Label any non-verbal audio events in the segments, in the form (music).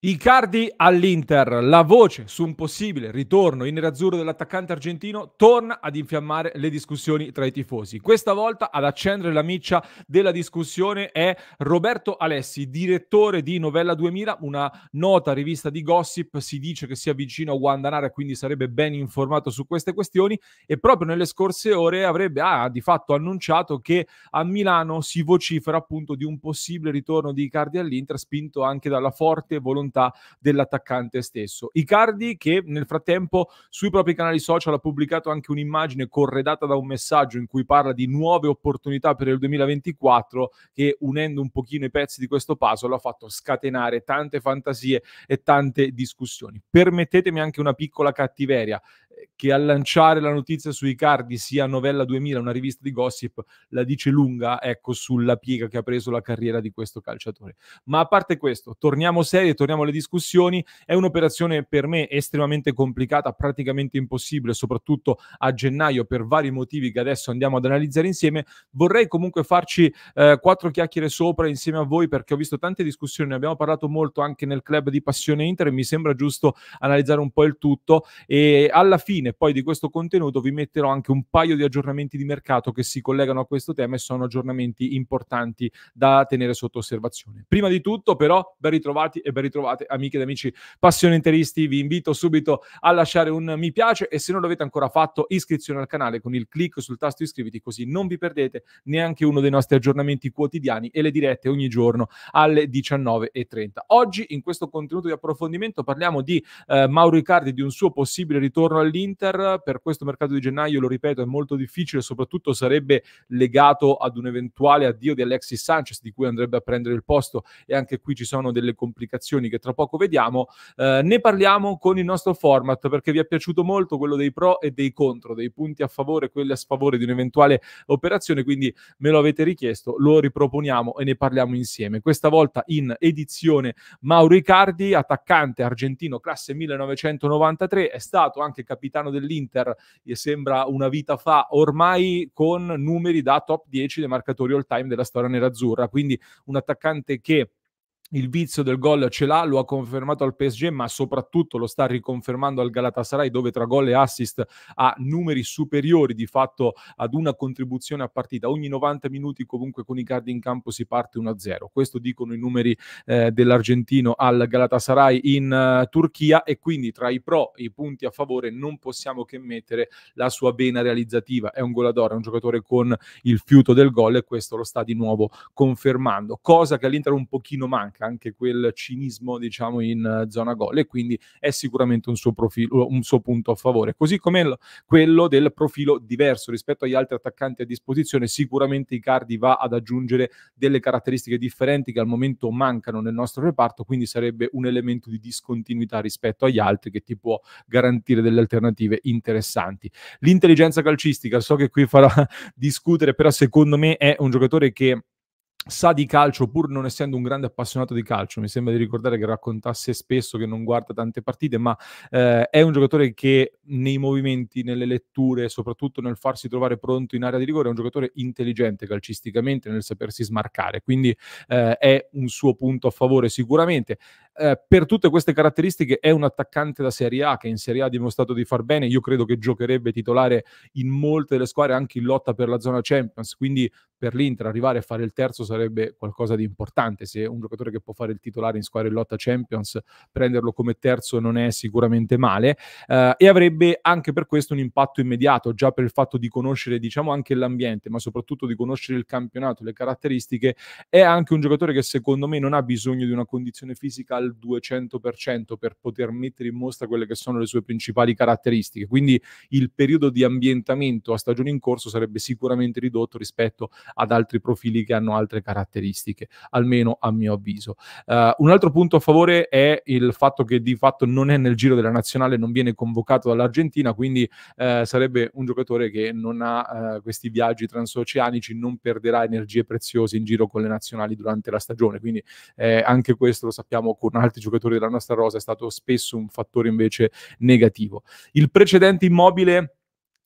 Icardi all'Inter, la voce su un possibile ritorno in nerazzurro dell'attaccante argentino torna ad infiammare le discussioni tra i tifosi. Questa volta ad accendere la miccia della discussione è Roberto Alessi, direttore di Novella 2000, una nota rivista di gossip, si dice che sia vicino a Guandanara quindi sarebbe ben informato su queste questioni e proprio nelle scorse ore avrebbe ah, di fatto annunciato che a Milano si vocifera appunto di un possibile ritorno di Icardi all'Inter spinto anche dalla forte volontà volontà dell'attaccante stesso. Icardi che nel frattempo sui propri canali social ha pubblicato anche un'immagine corredata da un messaggio in cui parla di nuove opportunità per il 2024 che unendo un pochino i pezzi di questo puzzle ha fatto scatenare tante fantasie e tante discussioni. Permettetemi anche una piccola cattiveria che a lanciare la notizia sui cardi sia Novella 2000, una rivista di gossip, la dice lunga, ecco, sulla piega che ha preso la carriera di questo calciatore. Ma a parte questo, torniamo serie, torniamo alle discussioni, è un'operazione per me estremamente complicata, praticamente impossibile, soprattutto a gennaio per vari motivi che adesso andiamo ad analizzare insieme. Vorrei comunque farci eh, quattro chiacchiere sopra insieme a voi perché ho visto tante discussioni, ne abbiamo parlato molto anche nel club di Passione Inter e mi sembra giusto analizzare un po' il tutto e alla fine fine poi di questo contenuto vi metterò anche un paio di aggiornamenti di mercato che si collegano a questo tema e sono aggiornamenti importanti da tenere sotto osservazione. Prima di tutto però ben ritrovati e ben ritrovate amiche ed amici passione interisti, vi invito subito a lasciare un mi piace e se non l'avete ancora fatto iscrizione al canale con il clic sul tasto iscriviti così non vi perdete neanche uno dei nostri aggiornamenti quotidiani e le dirette ogni giorno alle 19.30. Oggi in questo contenuto di approfondimento parliamo di eh, Mauro Icardi, di un suo possibile ritorno all'Inter all'Inter. Per questo mercato di gennaio, lo ripeto, è molto difficile, soprattutto sarebbe legato ad un eventuale addio di Alexis Sanchez, di cui andrebbe a prendere il posto. E anche qui ci sono delle complicazioni che tra poco vediamo. Eh, ne parliamo con il nostro format perché vi è piaciuto molto quello dei pro e dei contro, dei punti a favore e quelli a sfavore di un'eventuale operazione. Quindi me lo avete richiesto, lo riproponiamo e ne parliamo insieme. Questa volta in edizione Mauro Mauricardi, attaccante argentino classe 1993, è stato anche capitano capitano dell'Inter gli sembra una vita fa, ormai con numeri da top 10 dei marcatori all time della storia nerazzurra. Quindi un attaccante che il vizio del gol ce l'ha, lo ha confermato al PSG, ma soprattutto lo sta riconfermando al Galatasaray, dove tra gol e assist ha numeri superiori di fatto ad una contribuzione a partita. Ogni 90 minuti, comunque, con i card in campo si parte 1-0. Questo dicono i numeri eh, dell'argentino al Galatasaray in uh, Turchia. E quindi tra i pro e i punti a favore non possiamo che mettere la sua vena realizzativa. È un goladore, è un giocatore con il fiuto del gol, e questo lo sta di nuovo confermando, cosa che all'Inter un pochino manca manca anche quel cinismo, diciamo, in eh, zona gol e quindi è sicuramente un suo, profilo, un suo punto a favore. Così come il, quello del profilo diverso rispetto agli altri attaccanti a disposizione, sicuramente Icardi va ad aggiungere delle caratteristiche differenti che al momento mancano nel nostro reparto, quindi sarebbe un elemento di discontinuità rispetto agli altri che ti può garantire delle alternative interessanti. L'intelligenza calcistica, so che qui farà (laughs) discutere, però secondo me è un giocatore che sa di calcio, pur non essendo un grande appassionato di calcio, mi sembra di ricordare che raccontasse spesso che non guarda tante partite, ma eh, è un giocatore che nei movimenti, nelle letture, soprattutto nel farsi trovare pronto in area di rigore, è un giocatore intelligente calcisticamente nel sapersi smarcare, quindi eh, è un suo punto a favore sicuramente. Eh, per tutte queste caratteristiche è un attaccante da Serie A che in Serie A ha dimostrato di far bene. Io credo che giocherebbe titolare in molte delle squadre, anche in lotta per la zona Champions. Quindi per l'Inter arrivare a fare il terzo sarebbe qualcosa di importante. Se un giocatore che può fare il titolare in squadra in lotta Champions, prenderlo come terzo non è sicuramente male. Eh, e avrebbe anche per questo un impatto immediato, già per il fatto di conoscere, diciamo, anche l'ambiente, ma soprattutto di conoscere il campionato, le caratteristiche. È anche un giocatore che secondo me non ha bisogno di una condizione fisica Al al 200% per poter mettere in mostra quelle che sono le sue principali caratteristiche. Quindi il periodo di ambientamento a stagione in corso sarebbe sicuramente ridotto rispetto ad altri profili che hanno altre caratteristiche, almeno a mio avviso. Uh, un altro punto a favore è il fatto che di fatto non è nel giro della nazionale, non viene convocato dall'Argentina, quindi uh, sarebbe un giocatore che non ha uh, questi viaggi transoceanici, non perderà energie preziose in giro con le nazionali durante la stagione. Quindi eh, anche questo lo sappiamo con altri giocatori della nostra rosa è stato spesso un fattore invece negativo. Il precedente immobile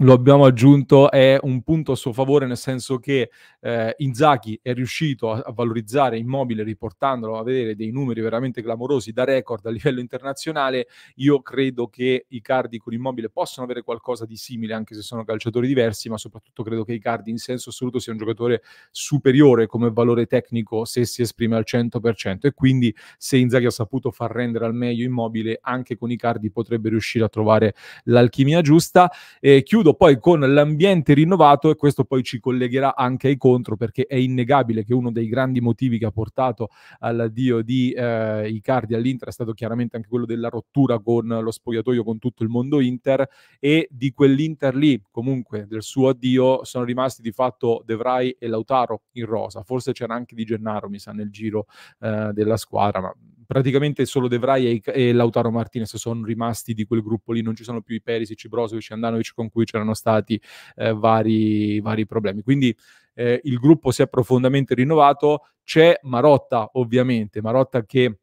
lo abbiamo aggiunto, è un punto a suo favore, nel senso che eh, Inzaghi è riuscito a, a valorizzare Immobile riportandolo a vedere dei numeri veramente clamorosi da record a livello internazionale, io credo che i Cardi con Immobile possano avere qualcosa di simile anche se sono calciatori diversi, ma soprattutto credo che i Cardi in senso assoluto sia un giocatore superiore come valore tecnico se si esprime al 100% e quindi se Inzaghi ha saputo far rendere al meglio Immobile anche con i Cardi potrebbe riuscire a trovare l'alchimia giusta. E chiudo poi con l'ambiente rinnovato e questo poi ci collegherà anche ai conti incontro perché è innegabile che uno dei grandi motivi che ha portato all'addio di eh, Icardi all'Inter è stato chiaramente anche quello della rottura con lo spogliatoio con tutto il mondo Inter e di quell'Inter lì comunque del suo addio sono rimasti di fatto De Vrij e Lautaro in rosa forse c'era anche Di Gennaro mi sa nel giro eh, della squadra ma praticamente solo De Vrij e, e, Lautaro Martinez sono rimasti di quel gruppo lì, non ci sono più i Perisic, i Brozovic, Andanovic con cui c'erano stati eh, vari, vari, problemi. Quindi eh, il gruppo si è profondamente rinnovato, c'è Marotta ovviamente, Marotta che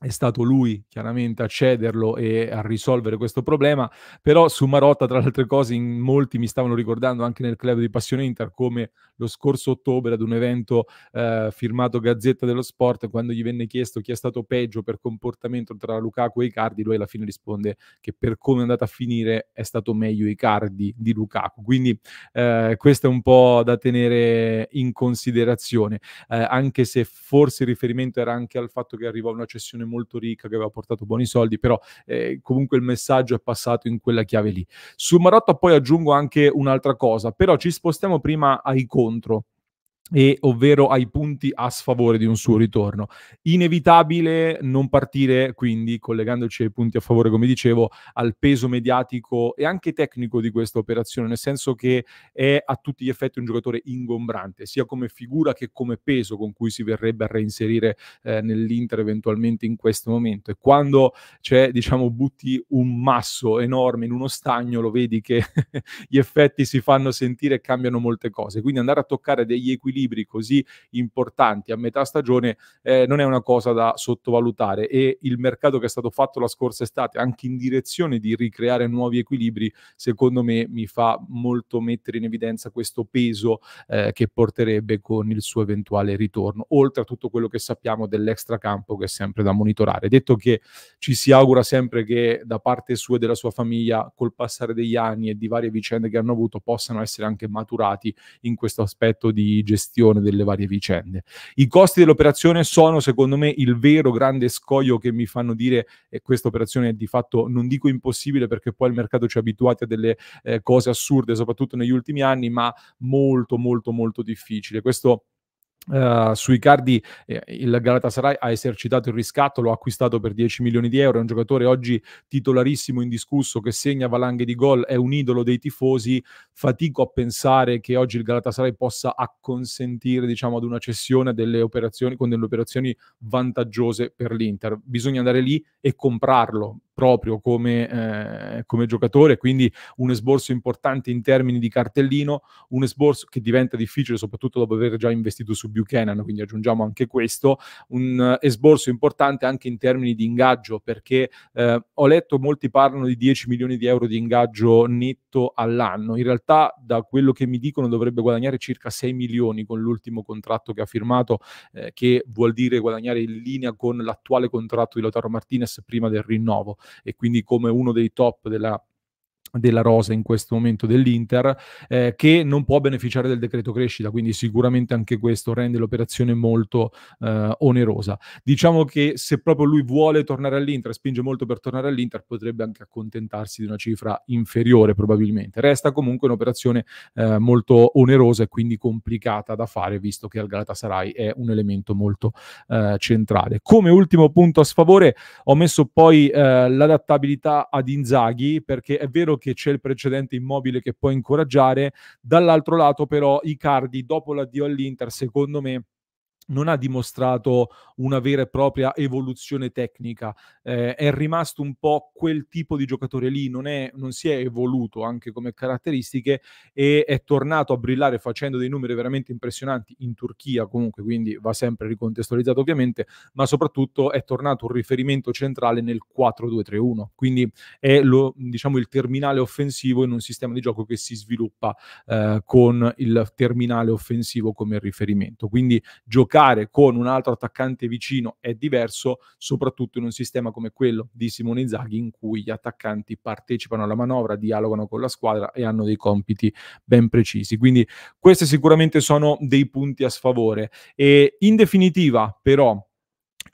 è stato lui chiaramente a cederlo e a risolvere questo problema, però su Marotta tra le altre cose in molti mi stavano ricordando anche nel club di Passione Inter come lo scorso ottobre ad un evento eh, firmato Gazzetta dello Sport quando gli venne chiesto chi è stato peggio per comportamento tra Lukaku e Icardi, lui alla fine risponde che per come è andata a finire è stato meglio Icardi di Lukaku, quindi eh, questo è un po' da tenere in considerazione, eh, anche se forse il riferimento era anche al fatto che arrivò una cessione molto ricca che aveva portato buoni soldi, però eh, comunque il messaggio è passato in quella chiave lì. Su Marotta poi aggiungo anche un'altra cosa, però ci spostiamo prima ai contro e ovvero ai punti a sfavore di un suo ritorno. Inevitabile non partire quindi, collegandoci ai punti a favore, come dicevo, al peso mediatico e anche tecnico di questa operazione, nel senso che è a tutti gli effetti un giocatore ingombrante, sia come figura che come peso con cui si verrebbe a reinserire eh, nell'Inter eventualmente in questo momento. E quando c'è, diciamo, butti un masso enorme in uno stagno, lo vedi che (laughs) gli effetti si fanno sentire e cambiano molte cose. Quindi andare a toccare degli equilibri squilibri così importanti a metà stagione eh, non è una cosa da sottovalutare e il mercato che è stato fatto la scorsa estate anche in direzione di ricreare nuovi equilibri secondo me mi fa molto mettere in evidenza questo peso eh, che porterebbe con il suo eventuale ritorno oltre a tutto quello che sappiamo dell'extracampo che è sempre da monitorare detto che ci si augura sempre che da parte sua e della sua famiglia col passare degli anni e di varie vicende che hanno avuto possano essere anche maturati in questo aspetto di gestione gestione delle varie vicende. I costi dell'operazione sono, secondo me, il vero grande scoglio che mi fanno dire e eh, questa operazione è di fatto, non dico impossibile perché poi il mercato ci ha abituati a delle eh, cose assurde, soprattutto negli ultimi anni, ma molto, molto, molto difficile. Questo Uh, sui cardi eh, il Galatasaray ha esercitato il riscatto, lo acquistato per 10 milioni di euro, è un giocatore oggi titolarissimo indiscusso che segna valanghe di gol, è un idolo dei tifosi, fatico a pensare che oggi il Galatasaray possa acconsentire diciamo, ad una cessione delle operazioni, con delle operazioni vantaggiose per l'Inter, bisogna andare lì e comprarlo, proprio come, eh, come, giocatore, quindi un esborso importante in termini di cartellino, un esborso che diventa difficile soprattutto dopo aver già investito su Buchanan, quindi aggiungiamo anche questo, un esborso importante anche in termini di ingaggio, perché eh, ho letto molti parlano di 10 milioni di euro di ingaggio netto all'anno, in realtà da quello che mi dicono dovrebbe guadagnare circa 6 milioni con l'ultimo contratto che ha firmato, eh, che vuol dire guadagnare in linea con l'attuale contratto di Lautaro Martinez prima del rinnovo e quindi come uno dei top della della rosa in questo momento dell'Inter, eh, che non può beneficiare del decreto crescita, quindi sicuramente anche questo rende l'operazione molto eh, onerosa. Diciamo che se proprio lui vuole tornare all'Inter, spinge molto per tornare all'Inter, potrebbe anche accontentarsi di una cifra inferiore probabilmente. Resta comunque un'operazione eh, molto onerosa e quindi complicata da fare, visto che al Galatasaray è un elemento molto eh, centrale. Come ultimo punto a sfavore ho messo poi eh, l'adattabilità ad Inzaghi, perché è vero che che c'è il precedente immobile che può incoraggiare, dall'altro lato però Icardi dopo l'addio all'Inter secondo me non ha dimostrato una vera e propria evoluzione tecnica, eh, è rimasto un po' quel tipo di giocatore lì, non, è, non, si è evoluto anche come caratteristiche e è tornato a brillare facendo dei numeri veramente impressionanti in Turchia comunque, quindi va sempre ricontestualizzato ovviamente, ma soprattutto è tornato un riferimento centrale nel 4-2-3-1, quindi è lo, diciamo, il terminale offensivo in un sistema di gioco che si sviluppa eh, con il terminale offensivo come riferimento, quindi giocare giocare con un altro attaccante vicino è diverso, soprattutto in un sistema come quello di Simone Inzaghi in cui gli attaccanti partecipano alla manovra, dialogano con la squadra e hanno dei compiti ben precisi. Quindi questi sicuramente sono dei punti a sfavore. E in definitiva, però,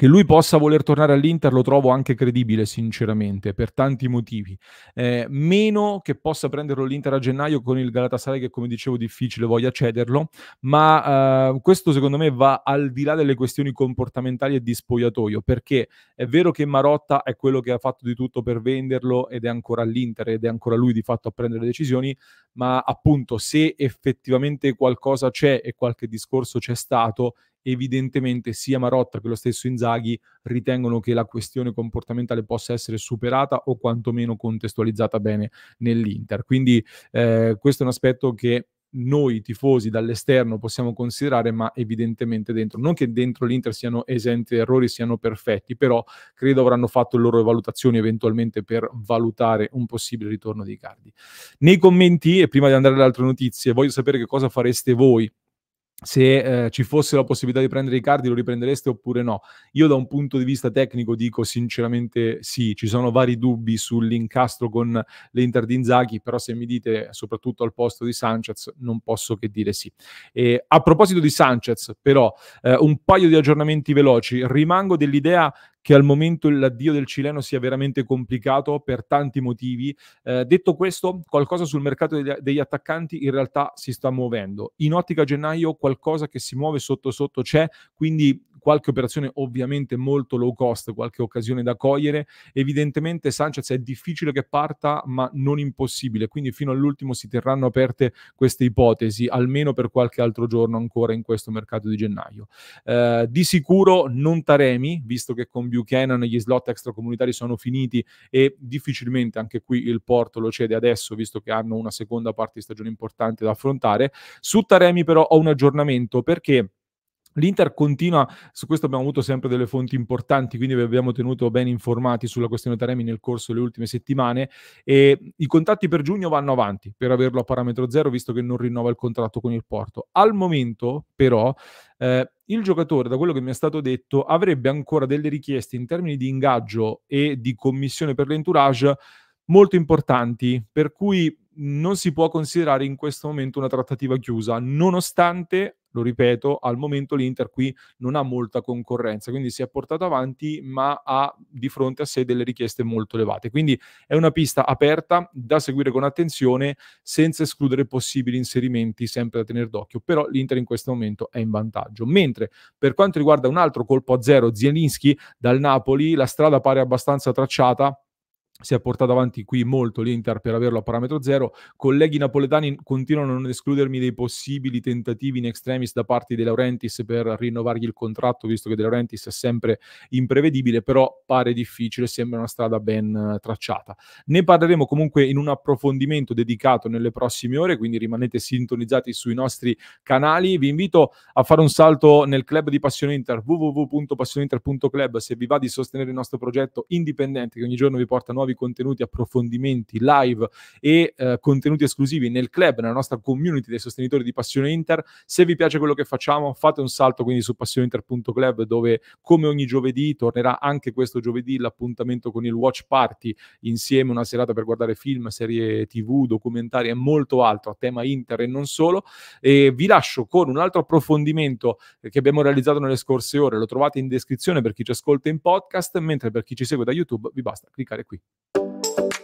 che lui possa voler tornare all'Inter lo trovo anche credibile, sinceramente, per tanti motivi. Eh, meno che possa prenderlo l'Inter a gennaio con il Galatasaray, che come dicevo difficile voglia cederlo, ma eh, questo secondo me va al di là delle questioni comportamentali e di spogliatoio, perché è vero che Marotta è quello che ha fatto di tutto per venderlo ed è ancora all'Inter ed è ancora lui di fatto a prendere decisioni, ma appunto se effettivamente qualcosa c'è e qualche discorso c'è stato, evidentemente sia Marotta che lo stesso Inzaghi ritengono che la questione comportamentale possa essere superata o quantomeno contestualizzata bene nell'Inter. Quindi eh, questo è un aspetto che noi tifosi dall'esterno possiamo considerare, ma evidentemente dentro. Non che dentro l'Inter siano esenti errori, siano perfetti, però credo avranno fatto le loro valutazioni eventualmente per valutare un possibile ritorno dei cardi. Nei commenti, e prima di andare alle altre notizie, voglio sapere che cosa fareste voi se eh, ci fosse la possibilità di prendere i cardi lo riprendereste oppure no? Io da un punto di vista tecnico dico sinceramente sì, ci sono vari dubbi sull'incastro con l'Inter di Inzaghi, però se mi dite soprattutto al posto di Sanchez non posso che dire sì. E, a proposito di Sanchez però, eh, un paio di aggiornamenti veloci, rimango dell'idea che al momento l'addio del cileno sia veramente complicato per tanti motivi. Eh, detto questo, qualcosa sul mercato degli, degli attaccanti in realtà si sta muovendo. In ottica gennaio qualcosa che si muove sotto sotto c'è, quindi qualche operazione ovviamente molto low cost, qualche occasione da cogliere. Evidentemente Sanchez è difficile che parta, ma non impossibile, quindi fino all'ultimo si terranno aperte queste ipotesi, almeno per qualche altro giorno ancora in questo mercato di gennaio. Eh, di sicuro non Taremi, visto che con Buchanan gli slot extracomunitari sono finiti e difficilmente anche qui il Porto lo cede adesso, visto che hanno una seconda parte di stagione importante da affrontare. Su Taremi però ho un aggiornamento perché L'Inter continua, su questo abbiamo avuto sempre delle fonti importanti, quindi vi abbiamo tenuto ben informati sulla questione Taremi nel corso delle ultime settimane e i contatti per giugno vanno avanti per averlo a parametro zero visto che non rinnova il contratto con il Porto. Al momento però eh, il giocatore, da quello che mi è stato detto, avrebbe ancora delle richieste in termini di ingaggio e di commissione per l'entourage molto importanti, per cui non si può considerare in questo momento una trattativa chiusa, nonostante lo ripeto, al momento l'Inter qui non ha molta concorrenza, quindi si è portato avanti, ma ha di fronte a sé delle richieste molto elevate. Quindi è una pista aperta da seguire con attenzione, senza escludere possibili inserimenti, sempre da tenere d'occhio. Però l'Inter in questo momento è in vantaggio. Mentre per quanto riguarda un altro colpo a zero, Zielinski dal Napoli, la strada pare abbastanza tracciata si è portato avanti qui molto l'Inter per averlo a parametro zero. Colleghi napoletani continuano a non escludermi dei possibili tentativi in extremis da parte di Laurentiis per rinnovargli il contratto, visto che De Laurentiis è sempre imprevedibile, però pare difficile, sembra una strada ben eh, tracciata. Ne parleremo comunque in un approfondimento dedicato nelle prossime ore, quindi rimanete sintonizzati sui nostri canali. Vi invito a fare un salto nel club di Passione Inter, www.passioneinter.club, se vi va di sostenere il nostro progetto indipendente che ogni giorno vi porta nuovi nuovi contenuti, approfondimenti, live e eh, contenuti esclusivi nel club, nella nostra community dei sostenitori di Passione Inter. Se vi piace quello che facciamo, fate un salto quindi su passioneinter.club dove come ogni giovedì tornerà anche questo giovedì l'appuntamento con il Watch Party insieme una serata per guardare film, serie TV, documentari e molto altro a tema Inter e non solo e vi lascio con un altro approfondimento che abbiamo realizzato nelle scorse ore, lo trovate in descrizione per chi ci ascolta in podcast, mentre per chi ci segue da YouTube vi basta cliccare qui. Thank you